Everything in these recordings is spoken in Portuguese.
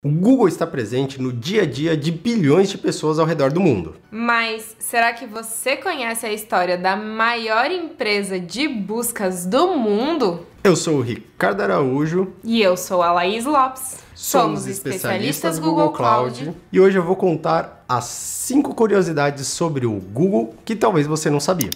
O Google está presente no dia a dia de bilhões de pessoas ao redor do mundo. Mas será que você conhece a história da maior empresa de buscas do mundo? Eu sou o Ricardo Araújo. E eu sou a Laís Lopes. Somos, Somos especialistas, especialistas Google, Cloud. Cloud. E hoje eu vou contar as 5 curiosidades sobre o Google que talvez você não sabia.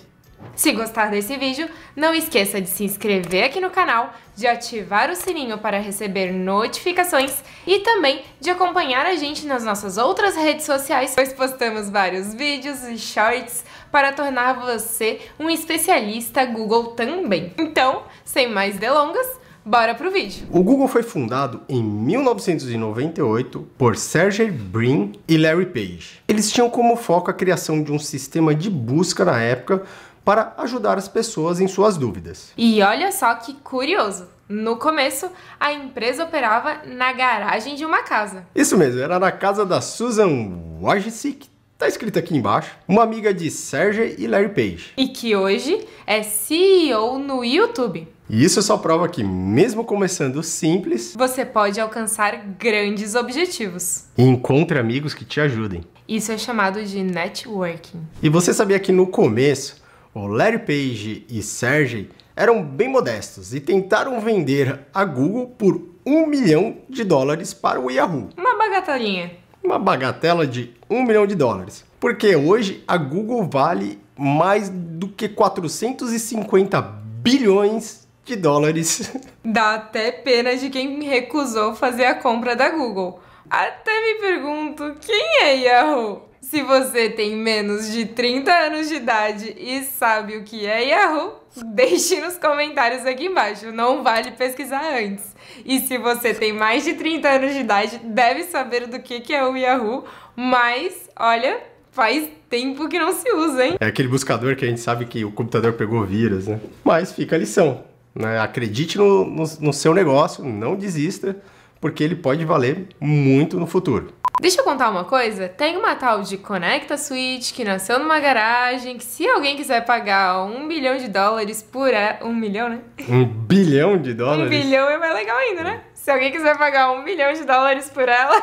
Se gostar desse vídeo, não esqueça de se inscrever aqui no canal, de ativar o sininho para receber notificações e também de acompanhar a gente nas nossas outras redes sociais, pois postamos vários vídeos e shorts para tornar você um especialista Google também. Então, sem mais delongas, Bora pro vídeo. O Google foi fundado em 1998 por Sergey Brin e Larry Page. Eles tinham como foco a criação de um sistema de busca na época para ajudar as pessoas em suas dúvidas. E olha só que curioso! No começo, a empresa operava na garagem de uma casa. Isso mesmo, era na casa da Susan Wojcik, tá escrito aqui embaixo, uma amiga de Sergey e Larry Page. E que hoje é CEO no YouTube. E isso é só prova que, mesmo começando simples, você pode alcançar grandes objetivos. encontre amigos que te ajudem. Isso é chamado de networking. E você sabia que no começo o Larry Page e Sergey eram bem modestos e tentaram vender a Google por um milhão de dólares para o Yahoo. Uma bagatelinha. Uma bagatela de um milhão de dólares. Porque hoje a Google vale mais do que 450 bilhões de dólares. Dá até pena de quem recusou fazer a compra da Google. Até me pergunto, quem é Yahoo? Se você tem menos de 30 anos de idade e sabe o que é Yahoo, deixe nos comentários aqui embaixo, não vale pesquisar antes. E se você tem mais de 30 anos de idade, deve saber do que, que é o Yahoo, mas olha, faz tempo que não se usa, hein? É aquele buscador que a gente sabe que o computador pegou vírus, né? Mas fica a lição, né? Acredite no, no, no seu negócio, não desista, porque ele pode valer muito no futuro. Deixa eu contar uma coisa, tem uma tal de Conecta Switch que nasceu numa garagem, que se alguém quiser pagar um bilhão de dólares por... A... É, um milhão, né? Um bilhão de dólares? um bilhão é mais legal ainda, né? Se alguém quiser pagar um bilhão de dólares por ela...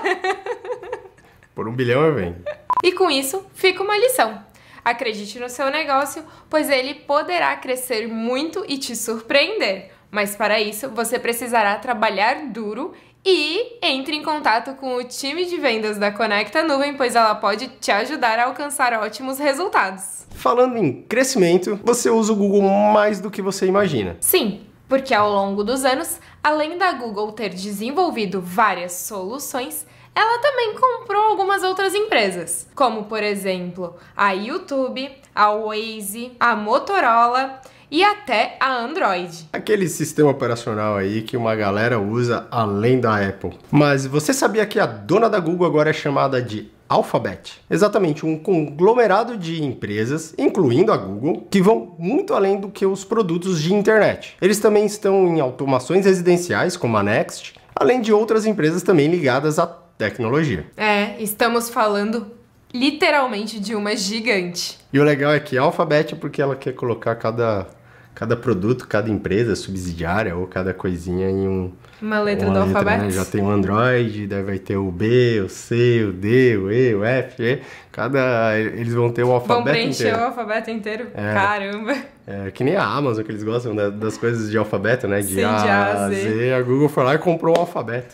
por um bilhão eu venho. E com isso, fica uma lição. Acredite no seu negócio, pois ele poderá crescer muito e te surpreender. Mas para isso, você precisará trabalhar duro e entre em contato com o time de vendas da Conecta Nuvem, pois ela pode te ajudar a alcançar ótimos resultados. Falando em crescimento, você usa o Google mais do que você imagina. Sim, porque ao longo dos anos, além da Google ter desenvolvido várias soluções, ela também comprou algumas outras empresas, como por exemplo a YouTube, a Waze, a Motorola e até a Android. Aquele sistema operacional aí que uma galera usa além da Apple. Mas você sabia que a dona da Google agora é chamada de Alphabet. Exatamente, um conglomerado de empresas, incluindo a Google, que vão muito além do que os produtos de internet. Eles também estão em automações residenciais, como a Next, além de outras empresas também ligadas à tecnologia. É, estamos falando literalmente de uma gigante. E o legal é que a Alphabet é porque ela quer colocar cada cada produto, cada empresa subsidiária ou cada coisinha em um. Uma letra uma do letra, né? alfabeto. Né? Já tem o Android, daí vai ter o B, o C, o D, o E, o F, e. Cada. Eles vão ter o alfabeto vão preencher o alfabeto inteiro? É, Caramba! É, que nem a Amazon, que eles gostam da, das coisas de alfabeto, né? De, Sim, a, de a, a Z. Z. A Google foi lá e comprou o alfabeto.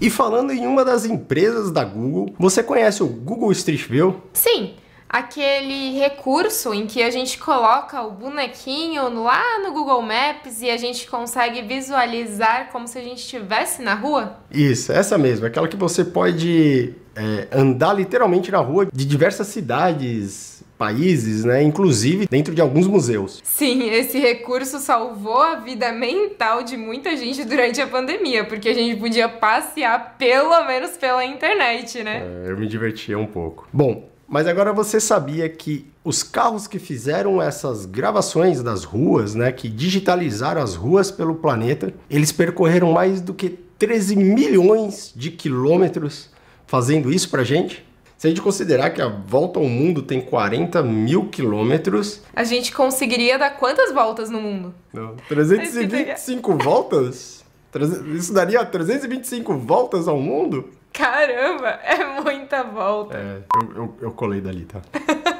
e falando em uma das empresas da Google, você conhece o Google Street View? Sim! aquele recurso em que a gente coloca o bonequinho lá no Google Maps e a gente consegue visualizar como se a gente estivesse na rua? Isso, essa mesmo, aquela que você pode é, andar literalmente na rua de diversas cidades. Países, né? Inclusive dentro de alguns museus. Sim, esse recurso salvou a vida mental de muita gente durante a pandemia, porque a gente podia passear pelo menos pela internet, né? É, eu me divertia um pouco. Bom, mas agora você sabia que os carros que fizeram essas gravações das ruas, né, que digitalizaram as ruas pelo planeta, eles percorreram mais do que 13 milhões de quilômetros fazendo isso pra gente? Se a gente considerar que a volta ao mundo tem 40 mil quilômetros. A gente conseguiria dar quantas voltas no mundo? Não, 325 voltas? Isso daria 325 voltas ao mundo? Caramba, é muita volta. É, eu, eu, eu colei dali, tá?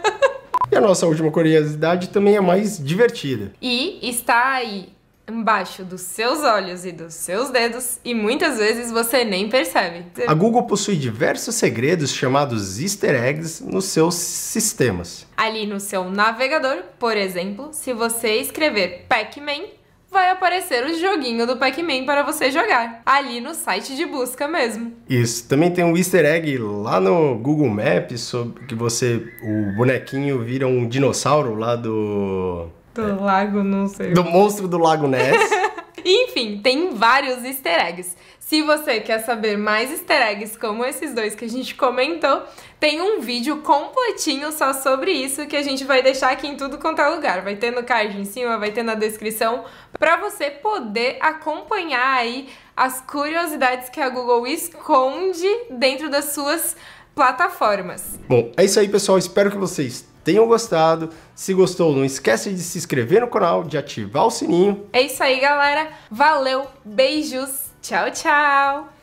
e a nossa última curiosidade também é mais divertida. E está aí, embaixo dos seus olhos e dos seus dedos, e muitas vezes você nem percebe. A Google possui diversos segredos chamados easter eggs nos seus sistemas. Ali no seu navegador, por exemplo, se você escrever Pac-Man, vai aparecer o joguinho do Pac-Man para você jogar, ali no site de busca mesmo. Isso, também tem um easter egg lá no Google Maps, sobre que você, o bonequinho vira um dinossauro lá do... Do é, lago, não sei. Do monstro do lago Ness. Enfim, tem vários easter eggs. Se você quer saber mais easter eggs como esses dois que a gente comentou, tem um vídeo completinho só sobre isso que a gente vai deixar aqui em tudo quanto é lugar. Vai ter no card em cima, vai ter na descrição, para você poder acompanhar aí as curiosidades que a Google esconde dentro das suas plataformas. Bom, é isso aí, pessoal. Espero que vocês tenham gostado. Se gostou, não esquece de se inscrever no canal, de ativar o sininho. É isso aí, galera. Valeu, beijos, tchau, tchau!